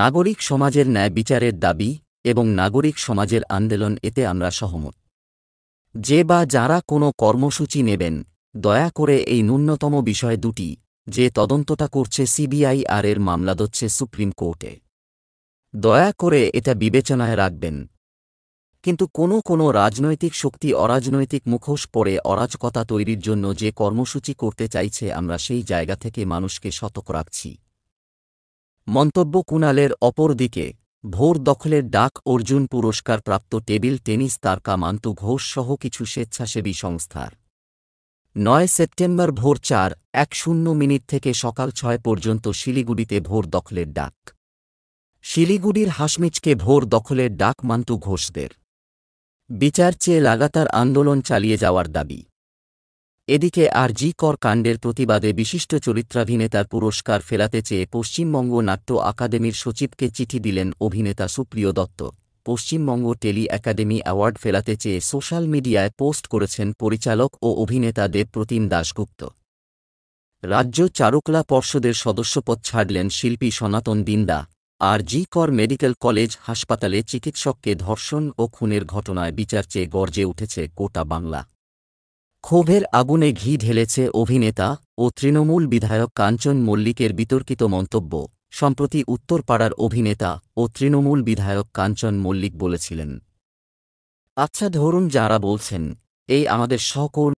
নাগরিক সমাজের ন্যায় বিচারের দাবি এবং নাগরিক সমাজের আন্দোলন এতে আমরা সহমত যে বা যারা কোনো কর্মসূচি নেবেন দয়া করে এই ন্যূনতম বিষয় দুটি যে তদন্তটা করছে সিবিআই আর এর মামলা দচ্ছে সুপ্রিম কোর্টে দয়া করে এটা বিবেচনায় রাখবেন কিন্তু কোনো কোনো রাজনৈতিক শক্তি অরাজনৈতিক মুখোশ পরে অরাজকতা তৈরির জন্য যে কর্মসূচি করতে চাইছে আমরা সেই জায়গা থেকে মানুষকে শতক রাখছি মন্তব্য কুনালের অপরদিকে ভোর দখলের ডাক অর্জুন পুরস্কার প্রাপ্ত টেবিল টেনিস তারকা মান্তু ঘোষ সহ কিছু স্বেচ্ছাসেবী সংস্থার নয় সেপ্টেম্বর ভোর চার এক শূন্য মিনিট থেকে সকাল ছয় পর্যন্ত শিলিগুড়িতে ভোর দখলের ডাক শিলিগুড়ির হাসমিচকে ভোর দখলের ডাক মান্তু ঘোষদের বিচার চেয়ে লাগাতার আন্দোলন চালিয়ে যাওয়ার দাবি এদিকে আর জি কর কাণ্ডের প্রতিবাদে বিশিষ্ট চরিত্রাভিনেতার পুরস্কার ফেরাতে চেয়ে পশ্চিমবঙ্গ নাট্য আকাদেমির সচিবকে চিঠি দিলেন অভিনেতা Supriyo Dutta Paschimbanga tele academy award ফেলাতে চেয়ে সোশ্যাল মিডিয়ায় পোস্ট করেছেন পরিচালক ও অভিনেতা দেবপ্রতিম দাশগুপ্ত রাজ্য চারুকলা পর্ষদের সদস্যপদ ছাড়লেন শিল্পী সনাতন দিন্দা আর জি কর মেডিকেল কলেজ হাসপাতালে চিকিৎসককে ধর্ষণ ও খুনের ঘটনায় বিচার চেয়ে গর্জে উঠেছে গোটা বাংলা ক্ষোভের আগুনে ঘি ঢেলেছে অভিনেতা ও তৃণমূল বিধায়ক কাঞ্চন মল্লিকের বিতর্কিত মন্তব্য সম্প্রতি উত্তরপাড়ার অভিনেতা ও তৃণমূল বিধায়ক কাঞ্চন মল্লিক বলেছিলেন আচ্ছা ধরুন যাঁরা বলছেন এই আমাদের সকল